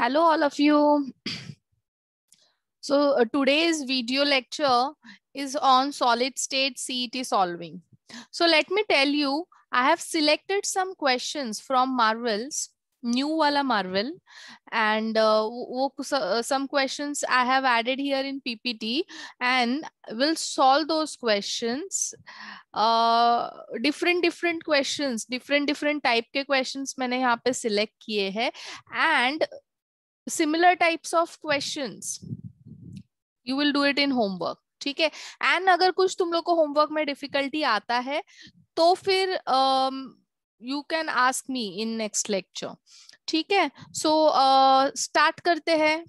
Hello, all of you. So uh, today's video lecture is on solid state CET solving. So let me tell you, I have selected some questions from Marvel's new wala Marvel and uh, uh some questions I have added here in PPT and will solve those questions. Uh, different different questions, different different type ke questions I have selected and similar types of questions you will do it in homework ठीक है and अगर कुछ तुम लोग को homework में difficulty आता है तो फिर you can ask me in next lecture ठीक है सो स्टार्ट uh, करते हैं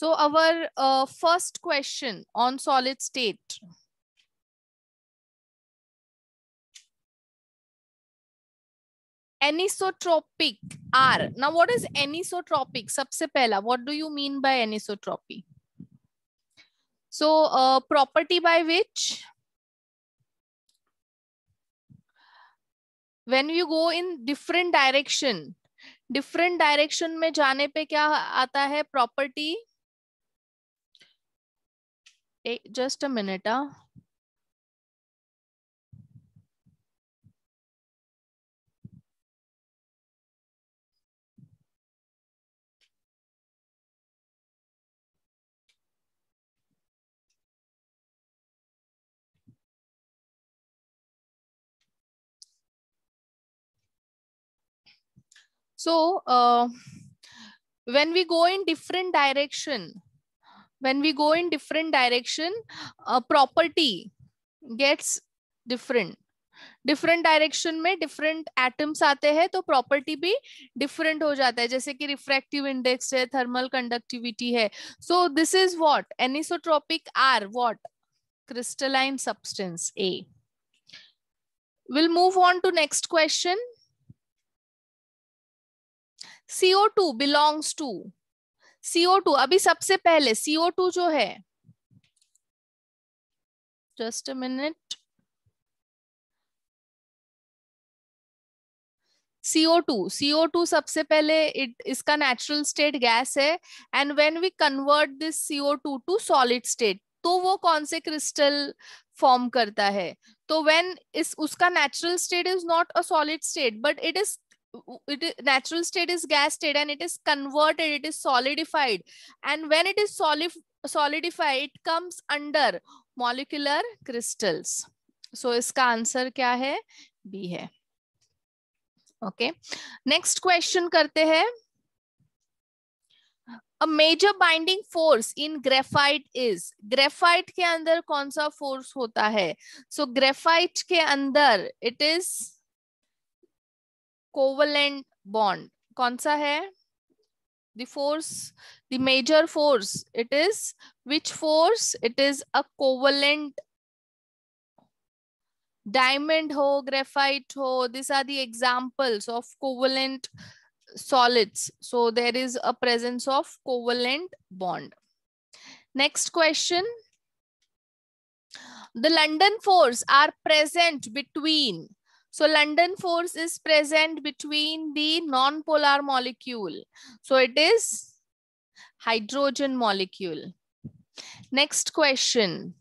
so our first question on solid state anisotropic are ना व्हाट इज एनिसोट्रोपिक सबसे पहला what do you mean by anisotropy so property by which when you go in different direction different direction में जाने पे क्या आता है property just a minute ah so uh, when we go in different direction when we go in different direction a property gets different different direction में different atoms आते हैं तो प्रॉपर्टी भी डिफरेंट हो जाता है जैसे कि रिफ्रैक्टिव इंडेक्स है थर्मल कंडक्टिविटी है so this is what anisotropic are what crystalline substance a will move on to next question CO two belongs to CO two अभी सबसे पहले सीओ टू जो है just a minute CO two CO two सबसे पहले it इसका natural state gas है and when we convert this CO two to solid state तो वो कौन से क्रिस्टल फॉर्म करता है तो व्हेन इस उसका natural state is not a solid state but it is it natural state is gas state and it is converted it is solidified and when it is solid solidified it comes under molecular crystals so iska answer kya hai b hai okay next question karte hai a major binding force in graphite is graphite ke andar kaun sa force hota hai so graphite ke andar it is covalent bond kaun hai the force the major force it is which force it is a covalent diamond ho graphite ho these are the examples of covalent solids so there is a presence of covalent bond next question the london force are present between so London force is present between the non-polar molecule. So it is hydrogen molecule. Next question.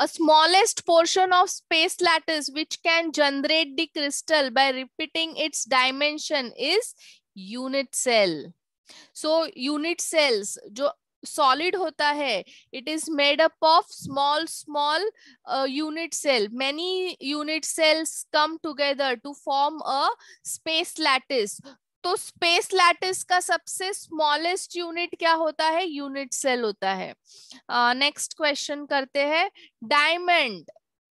A smallest portion of space lattice which can generate the crystal by repeating its dimension is unit cell. So unit cells, सॉलिड होता है it is made up of small small unit cell many unit cells come together to form a space lattice तो space lattice का सबसे smallest unit क्या होता है unit cell होता है नेक्स्ट uh, क्वेश्चन करते हैं diamond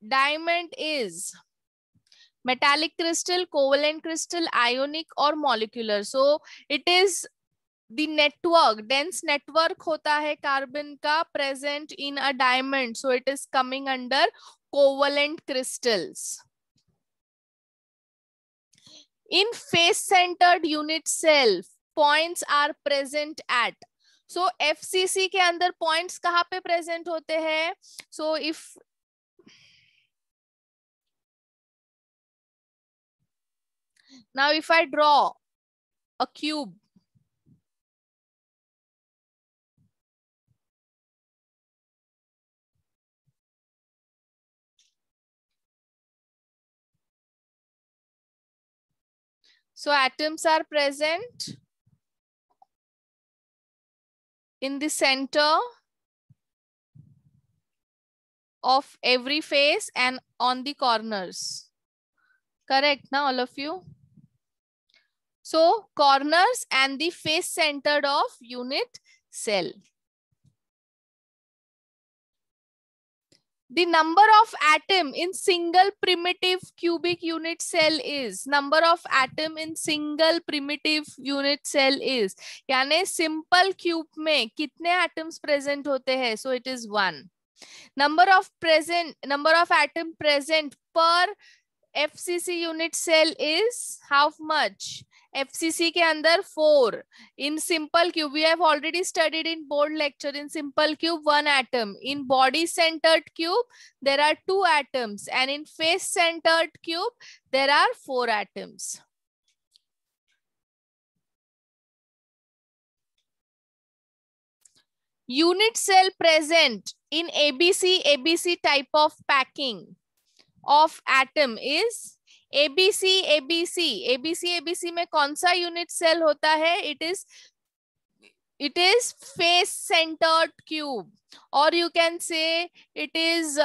diamond is metallic crystal covalent crystal ionic और molecular so it is the network dense network होता है कार्बन का present in a diamond so it is coming under covalent crystals in face centred unit cell points are present at so F C C के अंदर points कहाँ पे present होते हैं so if now if I draw a cube So atoms are present in the center of every face and on the corners. Correct, now all of you? So corners and the face centered of unit cell. the number of atom in single primitive cubic unit cell is number of atom in single primitive unit cell is yani simple cube mein kitne atoms present hote hai so it is one number of present number of atom present per FCC unit cell is how much FCC के अंदर four in simple cube we have already studied in board lecture in simple cube one atom in body centered cube there are two atoms and in face centered cube there are four atoms. Unit cell present in ABC ABC type of packing of atom is ABC ABC ABC ABC में कौन सा unit cell होता है it is it is face centred cube और you can say it is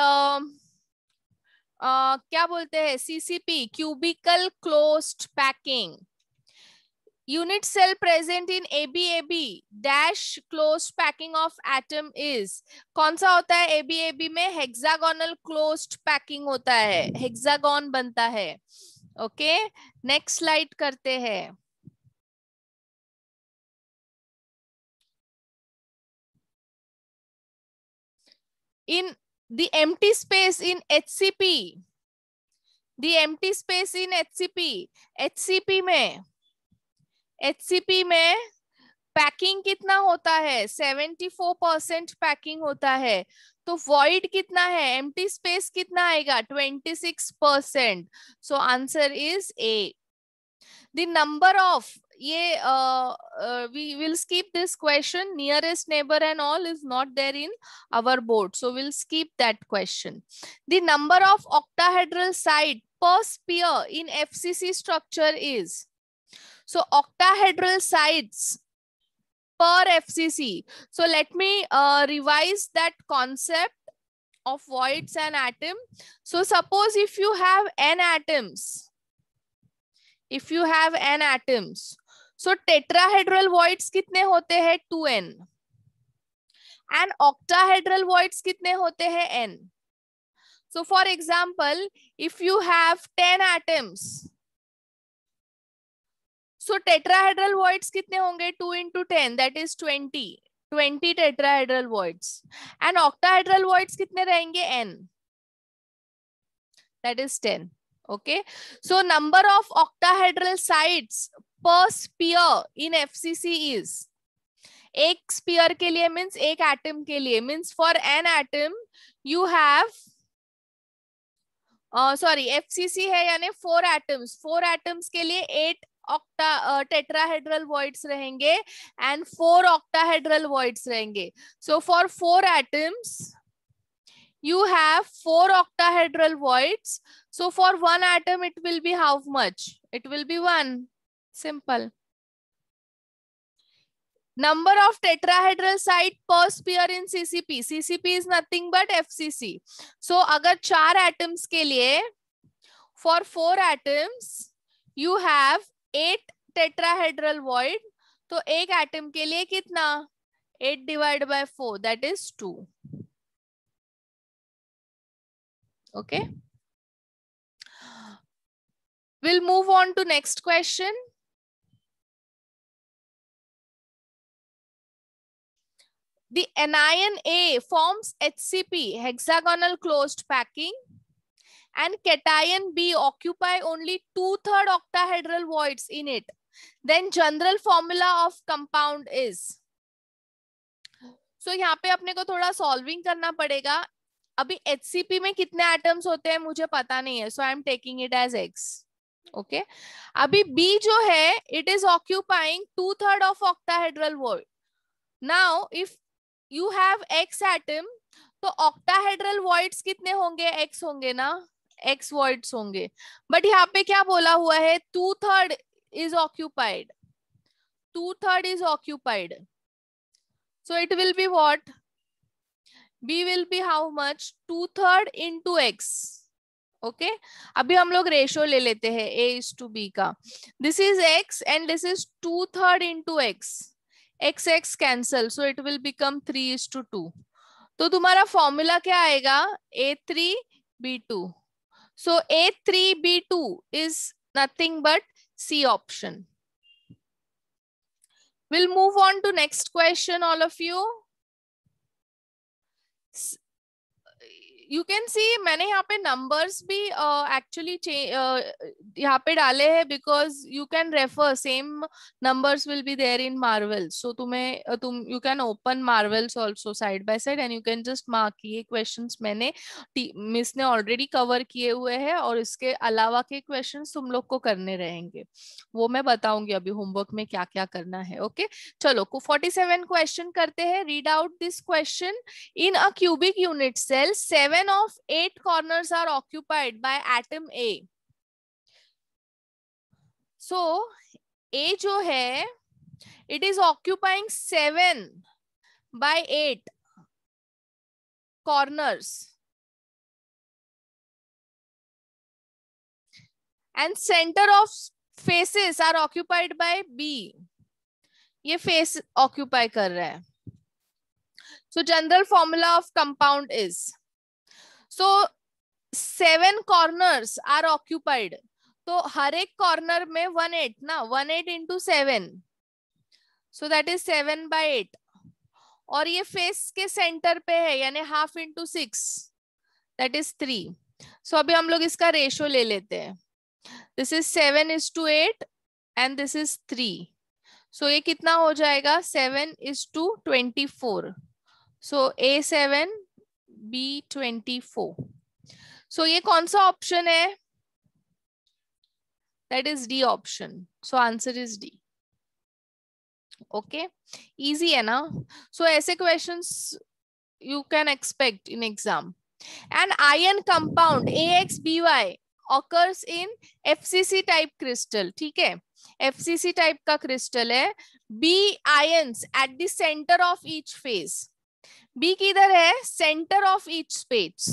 क्या बोलते हैं CCP cubical closed packing unit cell present in ABAB dash closed packing of atom is कौन सा होता है ABAB में hexagonal closed packing होता है hexagon बनता है okay next slide करते हैं in the empty space in HCP the empty space in HCP HCP में एच सी पी में पैकिंग कितना होता है सेवेंटी फोर परसेंट पैकिंग होता है तो वॉइड कितना है एम टी स्पेस कितना आएगा twenty six percent so answer is a number of ये we will skip this question nearest neighbour and all is not there in our board so will skip that question the number of octahedral site per sphere in F structure is So octahedral sides per FCC. So let me uh, revise that concept of voids and atom. So suppose if you have n atoms, if you have n atoms, so tetrahedral voids कितने होते हैं 2n and octahedral voids कितने होते n. So for example, if you have 10 atoms, so tetrahedral voids कितने होंगे two into ten that is twenty twenty tetrahedral voids and octahedral voids कितने रहेंगे N that is ten okay so number of octahedral sides per sphere in F C C is एक sphere के लिए means एक atom के लिए means for an atom you have sorry F C C है यानी फोर एटम्स फोर एटम्स के लिए एट ऑक्टा टेट्राहेड्रल वॉइड्स रहेंगे एंड फोर ऑक्टाहेड्रल वॉइड्स रहेंगे so for four atoms you have four octahedral voids so for one atom it will be how much it will be one simple number of tetrahedral site per sphere in ccp ccp is nothing but fcc so agar char atoms ke liye for four atoms you have eight tetrahedral void तो एक atom के लिए कितना eight divide by four that is two okay will move on to next question the anion a forms hcp hexagonal closed packing and cation B occupy only two-third octahedral voids in it, then general formula of compound is. So यहाँ पे अपने को थोड़ा solving करना पड़ेगा अभी HCP में कितने एटम्स होते हैं मुझे पता नहीं है so I am taking it as X okay अभी बी जो है it is occupying two third of octahedral void now if you have X atom तो ऑक्टाहेड्रल वॉइड्स कितने होंगे एक्स होंगे ना एक्स वर्ड्स होंगे बट यहाँ पे क्या बोला हुआ है two third is occupied two third is occupied it will be what be will be how much two third into X okay अभी हम लोग रेशियो ले लेते हैं ए इज टू बी का this is X and this is two third into X X X cancel so it will become three is to two तो तुम्हारा formula क्या आएगा A three B to So A3B2 is nothing but C option. We'll move on to next question, all of you. You can see मैंने यहाँ पे numbers भी actually uh, uh, यहाँ पे डाले हैं because you can refer same numbers will be there in Marvels so तुम्हें तुम you can open Marvels also side by side and you can just mark ये क्वेश्चन मैंने मिस ने ऑलरेडी कवर किए हुए हैं और इसके अलावा के क्वेश्चन तुम लोग को करने रहेंगे वो मैं बताऊंगी अभी होमवर्क में क्या क्या करना है ओके okay? चलो फोर्टी सेवन क्वेश्चन करते हैं read out this question in a cubic unit cell seven 7 of 8 corners are occupied by atom A. So, A जो है it is occupying 7 by 8 corners. And center of faces are occupied by B. ये face occupy kar रहा So general formula of compound is so seven corners are occupied तो हर एक corner में one eight ना one eight into seven so that is seven by eight और ये face के सेंटर पे है यानी half into six that is three so अभी हम लोग इसका रेशियो ले लेते हैं this is seven is to eight and this is three so ये कितना हो जाएगा seven is to twenty four so A seven B twenty four so ये कौन सा ऑप्शन है that is D option so answer is D okay easy है ना सो so, ऐसे question you can expect in exam and ion compound A X B Y occurs in F C C type crystal ठीक है F type का crystal है B ion at the centre of each face B किधर है centre of each space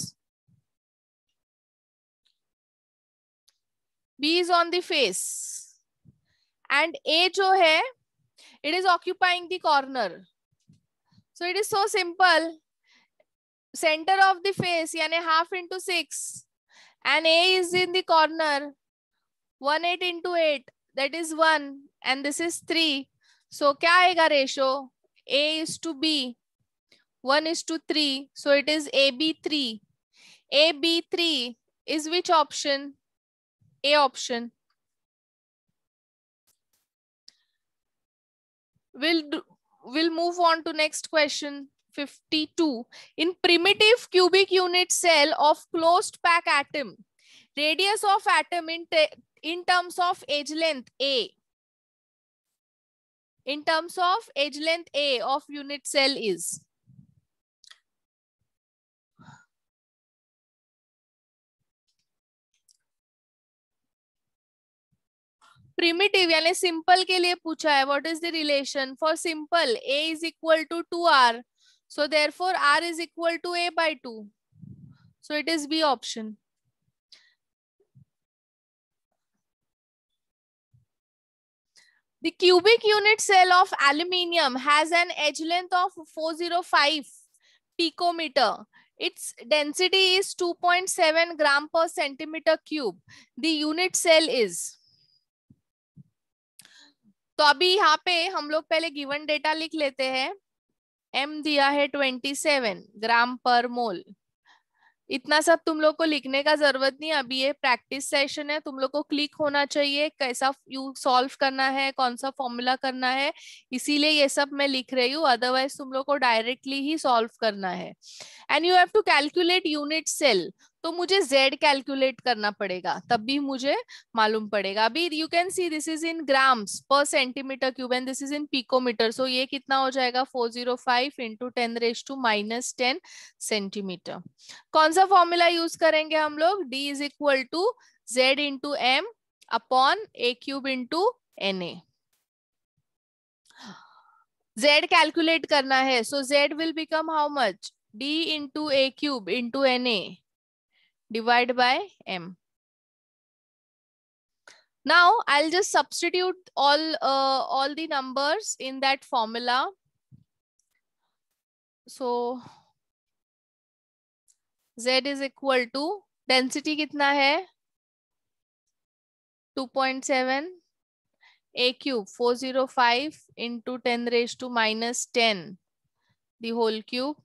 B is on the face and A जो है it is occupying the corner so it is so simple centre of the face यानी half into six and A is in the corner one eight into eight that is one and this is three so क्या आएगा ratio A is to B 1 is to 3. So it is AB3. AB3 is which option? A option. We'll, do, we'll move on to next question. 52. In primitive cubic unit cell of closed pack atom, radius of atom in, in terms of edge length A. In terms of edge length A of unit cell is primitive यानी simple के लिए पूछा है what is the relation for simple A is equal to two R so therefore R is equal to A by two so it is B option The cubic unit cell of aluminium has an edge length of 405 picometer. Its density is 2.7 gram per centimeter cube. The unit cell is तो अभी यहाँ पे हम लोग पहले given data लिख लेते हैं एम दिया है ट्वेंटी सेवन ग्राम पर मोल इतना सब तुम लोग को लिखने का जरूरत नहीं अभी ये प्रैक्टिस सेशन है तुम लोग को क्लिक होना चाहिए कैसा यू सॉल्व करना है कौन सा फॉर्मूला करना है इसीलिए ये सब मैं लिख रही हूँ अदरवाइज तुम लोग को डायरेक्टली ही सॉल्व करना है and you have to calculate unit cell तो मुझे z कैलकुलेट करना पड़ेगा तब भी मुझे मालूम पड़ेगा अभी you can see this is in grams per centimetre cube and this is in picometre so ये कितना हो जाएगा 405 zero five into ten raise to minus ten centimetre कौन सा फॉर्मूला यूज करेंगे हम लोग d is equal to Z into M upon A cube into N A z calculate करना है so z will become how much d into a cube into na divided by m. Now I'll just substitute all uh, all the numbers in that formula. So z is equal to density कितना है 2.7 a cube 405 into 10 raised to minus 10 the whole cube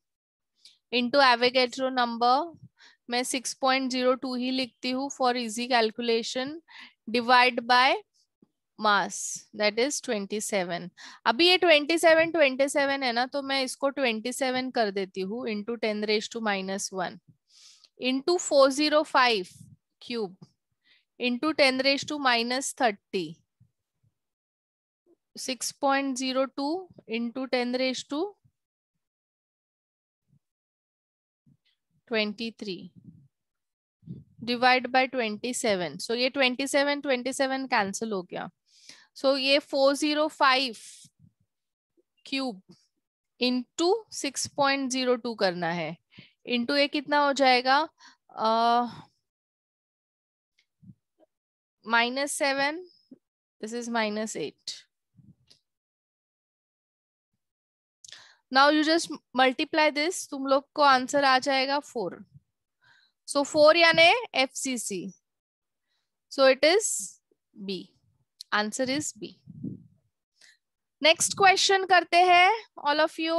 into Avogadro number मैं 6.02 ही लिखती हूँ for easy calculation divide by mass that is 27 अभी ये 27 27 है ना तो मैं इसको 27 कर देती हूँ into ten raise to minus one into four zero five cube into ten raise to minus thirty six point zero two into ten raise to 23 divide by 27 so so ये 27 27 कैंसिल हो गया सो so ये 405 cube into 6.02 करना है into ये कितना हो जाएगा minus seven this is minus eight now you just multiply this तुम लोग को आंसर आ जाएगा फोर सो फोर यानी F C C so it is B answer is B next question करते हैं all of you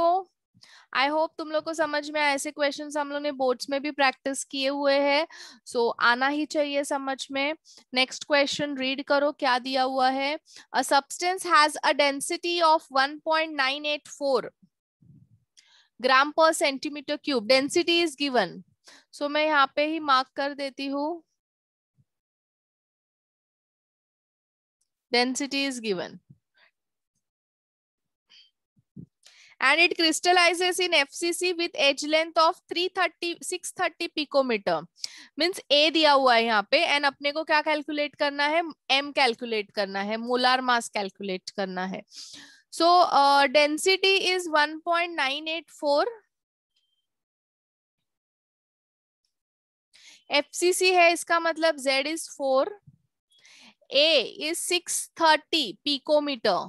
I hope तुम लोग को समझ में आए ऐसे क्वेश्चन हम लोग ने बोर्ड्स में भी प्रैक्टिस किए हुए हैं सो so, आना ही चाहिए समझ में नेक्स्ट क्वेश्चन रीड करो क्या दिया हुआ है a substance has a density of 1.984 gram per centimetre cube density is given so मैं यहाँ पे ही मार्क कर देती हूँ density is given and it crystallizes in FCC with edge length of 330 630 picometer means A दिया हुआ है यहाँ पे and अपने को क्या calculate करना है M calculate करना है molar mass calculate करना है so uh, density is 1.984 fcc है इसका मतलब z is 4 a is 630 picometre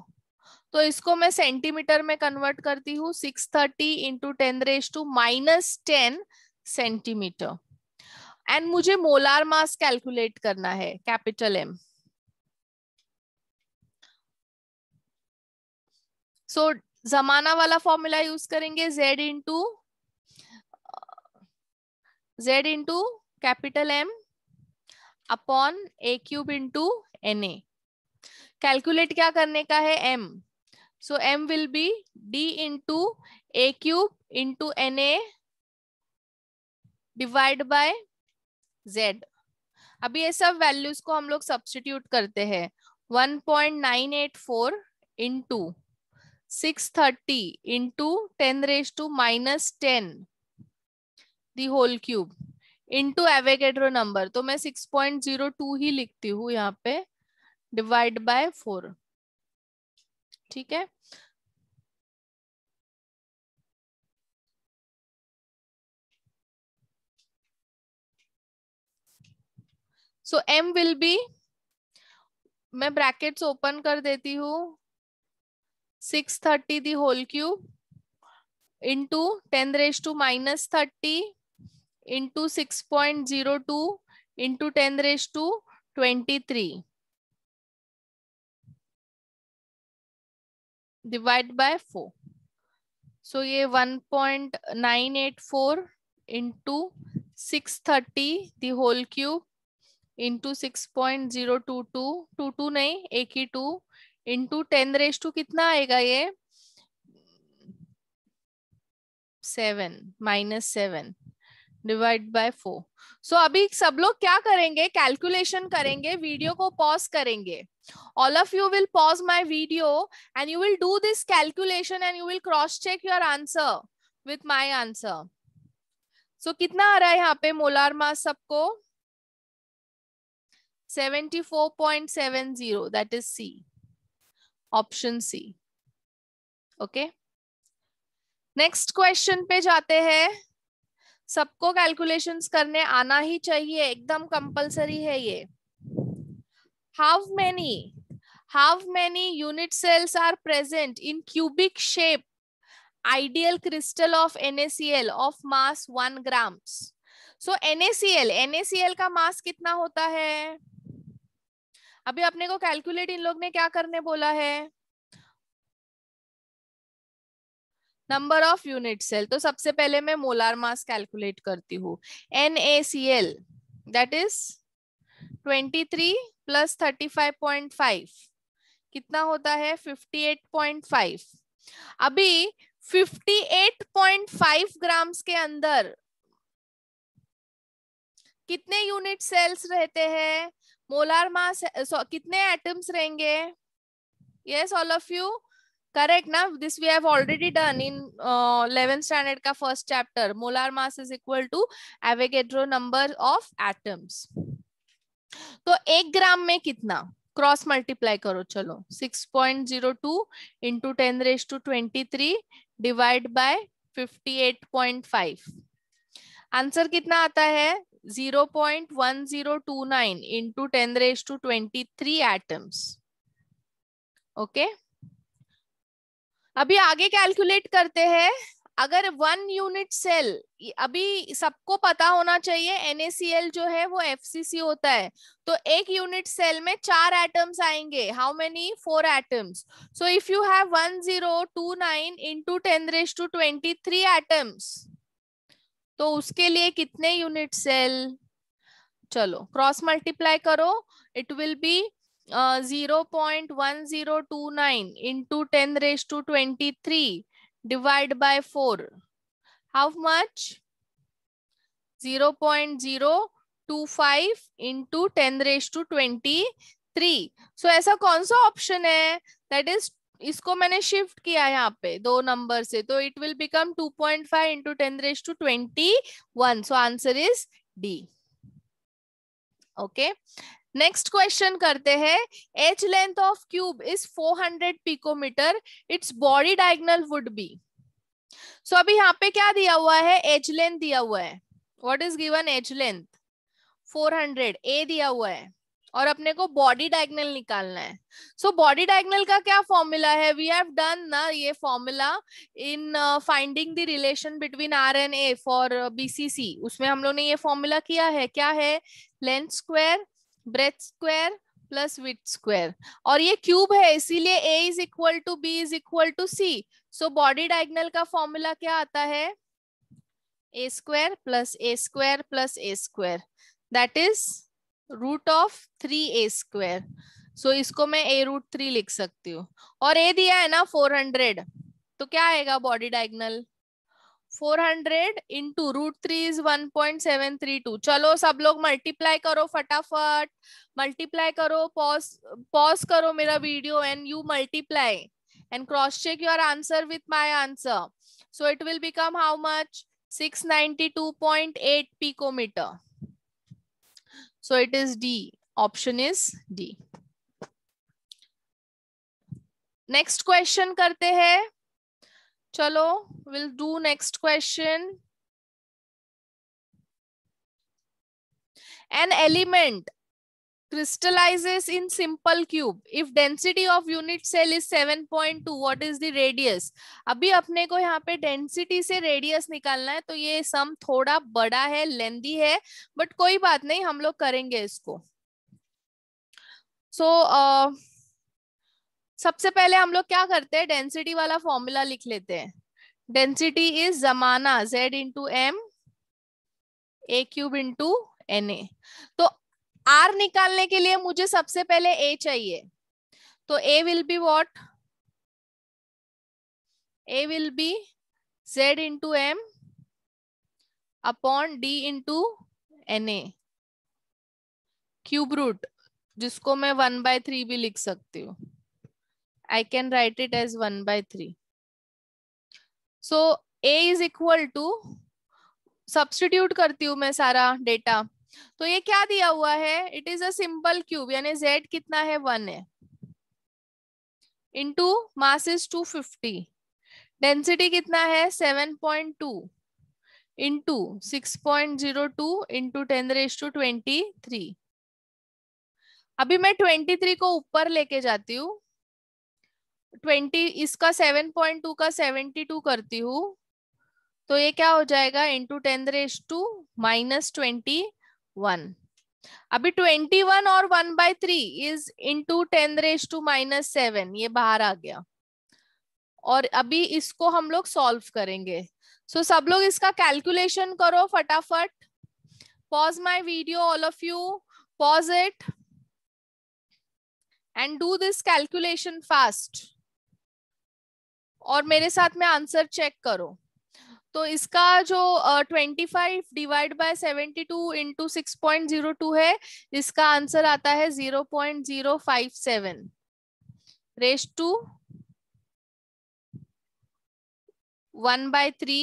तो इसको मैं सेंटीमीटर में कन्वर्ट करती हूँ six thirty into ten raise to minus ten centimetre and मुझे मोलार मास कैलकुलेट करना है कैपिटल एम सो so, जमाना वाला फॉर्मूला यूज करेंगे Z into Z into capital M upon A cube into N A calculate क्या करने का है M so M will be D into A cube into N A divide by Z अभी ये सब वैल्यूज को हम लोग सब्सटीट्यूट करते हैं 1.984 point nine eight four into six thirty into ten raise to minus ten the whole cube into Avogadro number तो मैं सिक्स पॉइंट जीरो टू ही लिखती हूँ यहाँ पे डिवाइड बाय फोर ठीक है so so, m will be मैं ब्रैकेट्स ओपन कर देती हूँ six thirty the whole cube into ten raise to minus thirty into six point zero two into ten raise to twenty three divide by four so ये one point nine eight four into six thirty the whole cube into six point zero two two two two नहीं एक ही two into ten raise to कितना आएगा ये seven minus seven divide by four so अभी सब लोग क्या करेंगे कैलकुलेशन करेंगे वीडियो को पॉज करेंगे all of you will pause my video and you will do this calculation and you will cross check your answer with my answer so कितना आ रहा है यहाँ पे मोलार मास सबको seventy four point seven zero that is C option C okay next question पे जाते हैं सबको कैलकुलेशंस करने आना ही चाहिए एकदम कंपलसरी है ये how many how many unit cells are present in cubic shape ideal crystal of NaCl of mass 1 N A C L का मास कितना होता है अभी अपने को कैलकुलेट इन लोग ने क्या करने बोला है नंबर ऑफ यूनिट सेल तो सबसे पहले मैं मोलार मास कैलकुलेट करती हूँ N A C L that is twenty three plus thirty five point five कितना होता है फिफ्टी एट पॉइंट फाइव अभी fifty eight point five grams के अंदर कितने यूनिट सेल्स रहते हैं मोलार मास so, कितने एटम्स रहेंगे yes all of you correct ना this we have already done in eleven standard का first chapter molar mass is equal to Avogadro number of atoms तो एक ग्राम में कितना क्रॉस मल्टीप्लाई करो चलो 6.02 point zero two into ten raise to twenty three divide by fifty eight point five answer कितना आता है 0.1029 point one zero two nine into ten raise to twenty three atoms okay अभी आगे calculate करते हैं अगर वन यूनिट सेल अभी सबको पता होना चाहिए एनएसीएल जो है वो एफसीसी होता है तो एक यूनिट सेल में चार एटम्स आएंगे how many four atoms so if you have one zero two nine into ten raise to twenty three atoms तो उसके लिए कितने यूनिट सेल चलो क्रॉस मल्टीप्लाई करो it will be zero point one zero two nine into ten raise to twenty three divide by four how much zero point zero two five into ten raise to twenty three so ऐसा कौन सा option है that is इसको मैंने shift किया यहाँ पे दो नंबर से तो it will become 2.5 point five into ten raise to twenty one so answer is D okay next question करते हैं edge length of cube is 400 picometre its body diagonal would be so अभी यहाँ पे क्या दिया हुआ है एच लेंथ दिया हुआ है what is given edge length 400 A दिया हुआ है और अपने को बॉडी डायगनल निकालना है सो बॉडी डायगनल का क्या फॉर्मूला है वी हैव डन ना ये formula in finding the relation between R and A for B C C उसमें हम लोग ने ये फॉर्मूला किया है क्या है length square breadth square plus width square और ये क्यूब है इसीलिए A is equal to B is equal to C so body diagonal का फॉर्मूला क्या आता है A square plus A square plus A square that is root of three A square so इसको मैं ए रूट थ्री लिख सकती हूँ और ए दिया है ना फोर हंड्रेड तो क्या आएगा body diagonal 400 into root three is one point seven three two चलो सब लोग मल्टीप्लाई करो फटाफट मल्टीप्लाई करो पॉज पॉज करो मेरा video and you multiply and cross check your answer with my answer so it will become how much 692.8 picometre So it is D. Option is D. Next question करते हैं चलो will do next question an element crystallizes in simple cube if density of unit cell is 7.2 what is the radius अभी अपने को यहाँ पे density से radius निकालना है तो ये सम थोड़ा बड़ा है लेंदी है बट कोई बात नहीं हम लोग करेंगे इसको सो so, uh, सबसे पहले हम लोग क्या करते हैं डेंसिटी वाला फॉर्मूला लिख लेते हैं डेंसिटी इज जमाना z into M A cube into N A तो आर निकालने के लिए मुझे सबसे पहले ए चाहिए तो A will be what A will be Z into M upon D into N A cube root जिसको मैं वन बाय थ्री भी लिख सकती हूँ I can write it as one by three so A is equal to substitute करती हूँ मैं सारा डेटा तो ये क्या दिया हुआ है it is a simple cube यानी जेड कितना है वन है into mass is two fifty density कितना है seven point two into six point zero two into ten raise to twenty three अभी मैं ट्वेंटी थ्री को ऊपर लेके जाती हूँ ट्वेंटी इसका सेवन पॉइंट टू का सेवेंटी टू करती हूँ तो ये क्या हो जाएगा into ten raise to minus twenty one अभी ट्वेंटी वन और one by three is into ten raise to minus seven ये बाहर आ गया और अभी इसको हम लोग सॉल्व करेंगे सो so, सब लोग इसका कैलकुलेशन करो फटाफट pause my video all of you pause it and do this calculation fast और मेरे साथ में आंसर चेक करो तो इसका जो twenty five divide by seventy two into six point zero two है इसका आंसर आता है zero point zero five seven raise to one by three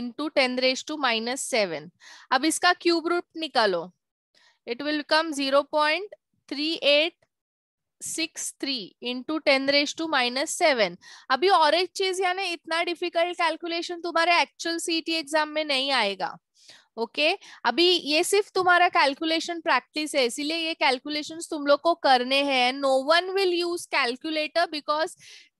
into ten raise to minus seven अब इसका क्यूब रूट निकालो it will come zero point three eight six three into ten raise to minus seven अभी और एक चीज यानी इतना difficult calculation तुम्हारे एक्चुअल सीटी एग्जाम में नहीं आएगा ओके okay? अभी ये सिर्फ तुम्हारा कैलकुलेशन प्रैक्टिस है इसीलिए ये कैलकुलेशंस तुम लोग को करने हैं no one will use calculator because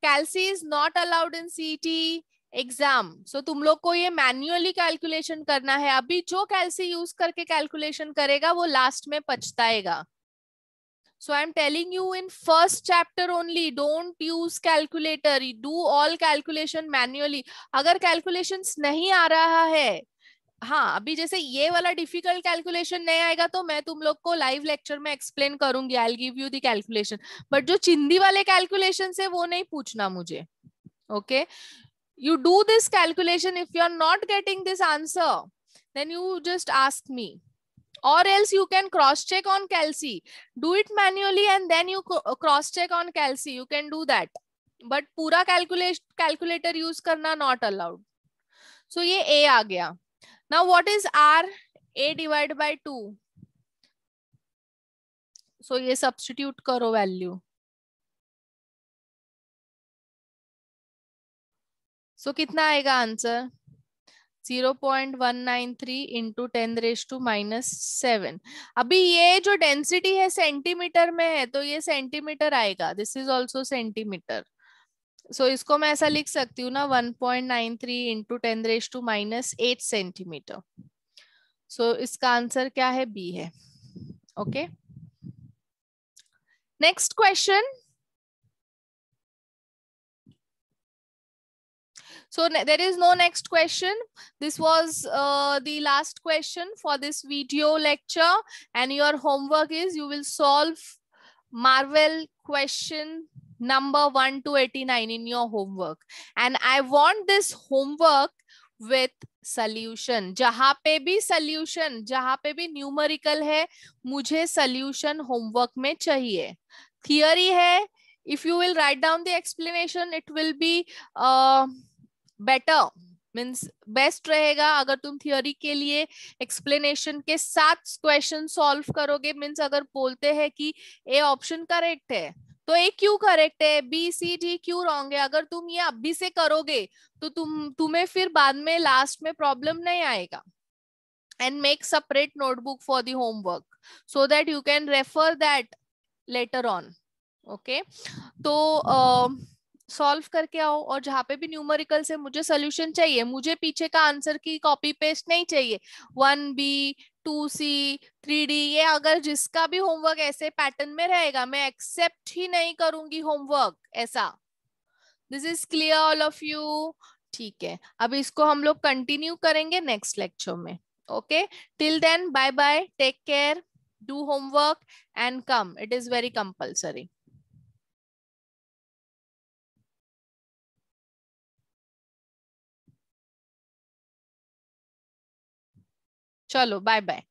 calci is not allowed in CET exam सो तुम लोग को ये मैन्युअली कैलकुलेशन करना है अभी जो कैलसी यूज करके कैलकुलेशन करेगा वो लास्ट में पछताएगा so i'm telling you in first chapter only don't use calculator do all calculation manually agar calculations nahi aa raha hai हाँ अभी जैसे ये वाला डिफिकल्ट कैलकुलेशन नहीं आएगा तो मैं तुम लोग को लाइव लेक्चर में एक्सप्लेन करूंगी I give you the calculation but जो चिंदी वाले कैलकुलेशन है वो नहीं पूछना मुझे okay you do this calculation if you are not getting this answer then you just ask me or else you can cross check on calci do it manually and then you cross check on calci you can do that but pura calculate calculator use karna not allowed so ye a aa gaya now what is r a divided by 2 so ye substitute karo value so kitna aayega answer answer zero point one nine three into ten raise to minus seven अभी ये जो density है centimetre में है तो ये centimetre आएगा this is also centimetre so इसको मैं ऐसा लिख सकती हूँ ना one point nine three into ten raise to minus eight centimetre so इसका आंसर क्या है बी है okay next question So there is no next question. This was uh, the last question for this video lecture. And your homework is you will solve Marvel question number 1 to 89 in your homework. And I want this homework with solution. जहां पे भी solution जहां पे भी numerical है मुझे solution homework में चाहिए थियरी है if will will write down the explanation it will be better means best रहेगा अगर तुम थियोरी के लिए एक्सप्लेनेशन के साथ क्वेश्चन सॉल्व करोगे मीन्स अगर बोलते हैं कि ए ऑप्शन करेक्ट है तो ए क्यू करेक्ट है B C D Q wrong है अगर तुम ये अभी से करोगे तो तुम तुम्हें फिर बाद में लास्ट में प्रॉब्लम नहीं आएगा and make separate notebook for the homework so that you can refer that later on okay तो uh, सॉल्व करके आओ और जहां पे भी न्यूमेरिकल से मुझे सोल्यूशन चाहिए मुझे पीछे का आंसर की कॉपी पेस्ट नहीं चाहिए one B two C three D ये अगर जिसका भी होमवर्क ऐसे पैटर्न में रहेगा मैं एक्सेप्ट ही नहीं करूंगी होमवर्क ऐसा this is clear all of you ठीक है अब इसको हम लोग कंटिन्यू करेंगे नेक्स्ट लेक्चर में okay till then bye bye take care do homework and come it is very compulsory चलो बाय बाय